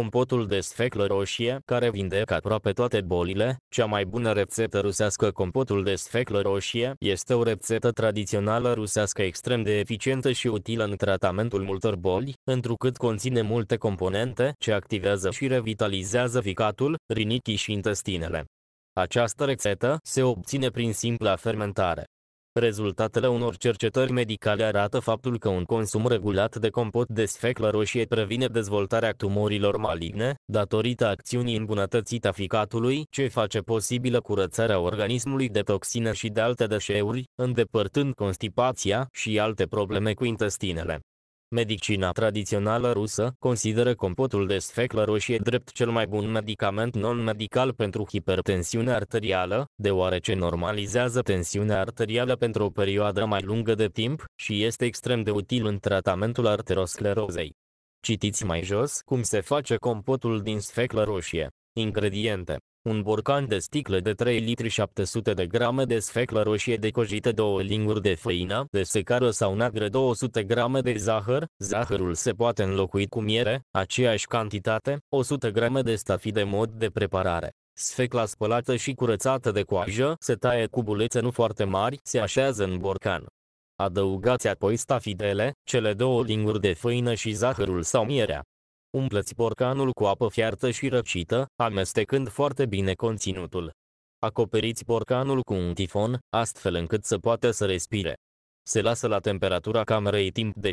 compotul de sfeclă roșie, care vindecă aproape toate bolile, cea mai bună rețetă rusească compotul de sfeclă roșie este o rețetă tradițională rusească extrem de eficientă și utilă în tratamentul multor boli, întrucât conține multe componente ce activează și revitalizează ficatul, rinichii și intestinele. Această rețetă se obține prin simpla fermentare. Rezultatele unor cercetări medicale arată faptul că un consum regulat de compot de sfeclă roșie previne dezvoltarea tumorilor maligne, datorită acțiunii îmbunătățite a ficatului, ce face posibilă curățarea organismului de toxine și de alte deșeuri, îndepărtând constipația și alte probleme cu intestinele. Medicina tradițională rusă consideră compotul de sfeclă roșie drept cel mai bun medicament non-medical pentru hipertensiune arterială, deoarece normalizează tensiunea arterială pentru o perioadă mai lungă de timp și este extrem de util în tratamentul arterosclerozei. Citiți mai jos cum se face compotul din sfeclă roșie. Ingrediente un borcan de sticlă de 3 litri 700 de grame de sfeclă roșie decojită 2 linguri de făină de secară sau nagră 200 grame de zahăr, zahărul se poate înlocui cu miere, aceeași cantitate, 100 grame de stafide mod de preparare. Sfecla spălată și curățată de coajă se taie cubulețe nu foarte mari, se așează în borcan. Adăugați apoi stafidele, cele două linguri de făină și zahărul sau mierea. Umpleți borcanul cu apă fiartă și răcită, amestecând foarte bine conținutul. Acoperiți borcanul cu un tifon, astfel încât să poată să respire. Se lasă la temperatura camerei timp de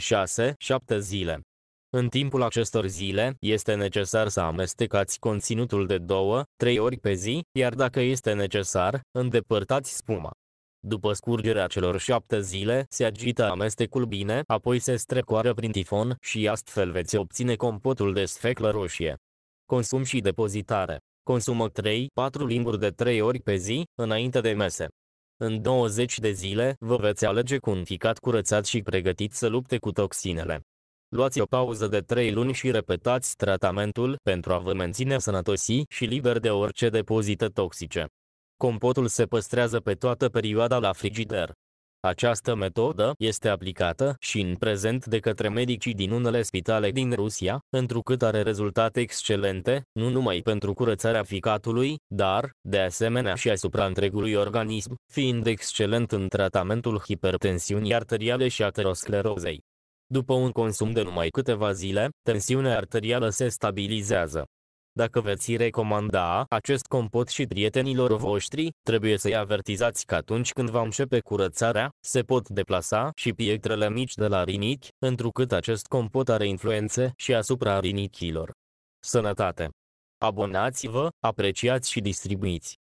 6-7 zile. În timpul acestor zile, este necesar să amestecați conținutul de 2-3 ori pe zi, iar dacă este necesar, îndepărtați spuma. După scurgerea celor șapte zile, se agită amestecul bine, apoi se strecoară prin tifon și astfel veți obține compotul de sfeclă roșie. Consum și depozitare. Consumă 3-4 limburi de 3 ori pe zi, înainte de mese. În 20 de zile, vă veți alege cu un ficat curățat și pregătit să lupte cu toxinele. Luați o pauză de 3 luni și repetați tratamentul pentru a vă menține sănătosi și liber de orice depozită toxice. Compotul se păstrează pe toată perioada la frigider. Această metodă este aplicată și în prezent de către medicii din unele spitale din Rusia, întrucât are rezultate excelente, nu numai pentru curățarea ficatului, dar, de asemenea și asupra întregului organism, fiind excelent în tratamentul hipertensiunii arteriale și aterosclerozei. După un consum de numai câteva zile, tensiunea arterială se stabilizează. Dacă veți recomanda acest compot și prietenilor voștri, trebuie să-i avertizați că atunci când va începe curățarea, se pot deplasa și pietrele mici de la rinichi, întrucât acest compot are influențe și asupra rinichilor. Sănătate! Abonați-vă, apreciați și distribuiți!